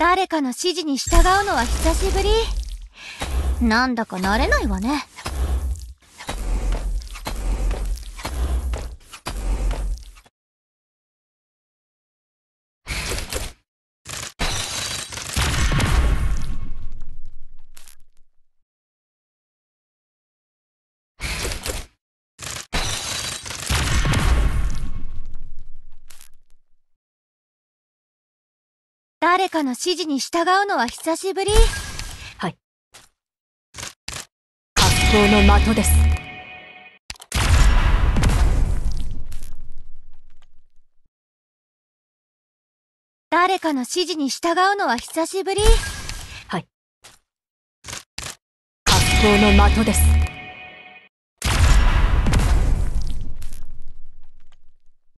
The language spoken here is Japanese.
誰かの指示に従うのは久しぶり。なんだか慣れないわね。誰かの指示に従うのは久しぶりはい発好の的です誰かの指示に従うのは久しぶりはい発好の的です